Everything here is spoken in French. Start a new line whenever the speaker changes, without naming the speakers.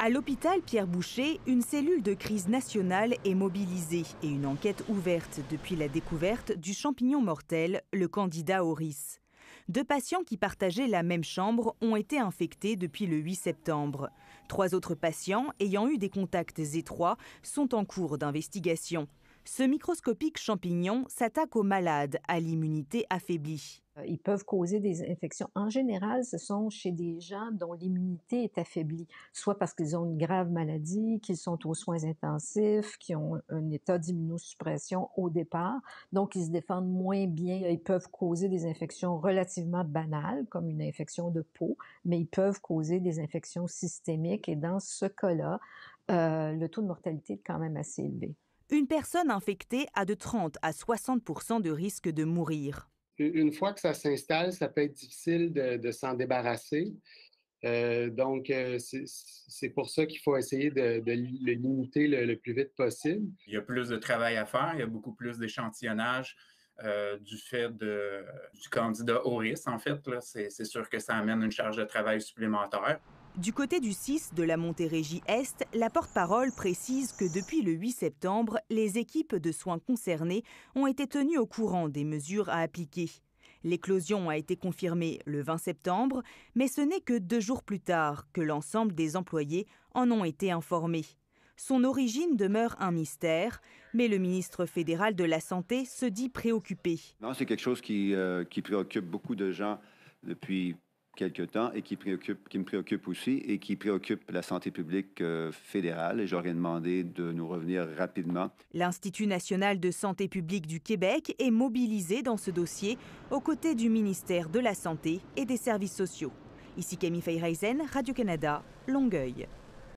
À l'hôpital Pierre Boucher, une cellule de crise nationale est mobilisée et une enquête ouverte depuis la découverte du champignon mortel, le candidat auris. Deux patients qui partageaient la même chambre ont été infectés depuis le 8 septembre. Trois autres patients ayant eu des contacts étroits sont en cours d'investigation.
Ce microscopique champignon s'attaque aux malades à l'immunité affaiblie. Euh, ils peuvent causer des infections. En général, ce sont chez des gens dont l'immunité est affaiblie, soit parce qu'ils ont une grave maladie, qu'ils sont aux soins intensifs, qui ont un état d'immunosuppression au départ, donc ils se défendent moins bien. Ils peuvent causer des infections relativement banales, comme une infection de peau, mais ils peuvent causer des infections systémiques. Et dans ce cas-là, euh, le taux de mortalité est quand même assez élevé
une personne infectée a de 30 à 60 de risque de mourir.
Une fois que ça s'installe, ça peut être difficile de, s'en débarrasser. Euh, donc, euh, c'est pour ça qu'il faut essayer de, le limiter le, plus vite possible. Il y a plus de travail à faire, il y a beaucoup plus d'échantillonnage euh, du fait de, du candidat au risque. En fait, c'est sûr que ça amène une charge de travail supplémentaire. Du côté du 6
de la Montérégie Est, la porte-parole précise que depuis le 8 septembre, les équipes de soins concernées ont été tenues au courant des mesures à appliquer. L'éclosion a été confirmée le 20 septembre, mais ce n'est que deux jours plus tard que l'ensemble des employés en ont été informés. Son origine demeure un mystère, mais le ministre fédéral de la Santé se dit préoccupé.
c'est quelque chose euh, qui préoccupe beaucoup de gens depuis quelque temps et qui, préoccupe, qui me préoccupe aussi et qui préoccupe la santé publique euh, fédérale. Et j'aurais demandé de nous revenir rapidement.
L'Institut national de santé publique du Québec est mobilisé dans ce dossier aux côtés du ministère de la Santé et des services sociaux. Ici Camille Feyreisen, Radio-Canada, Longueuil.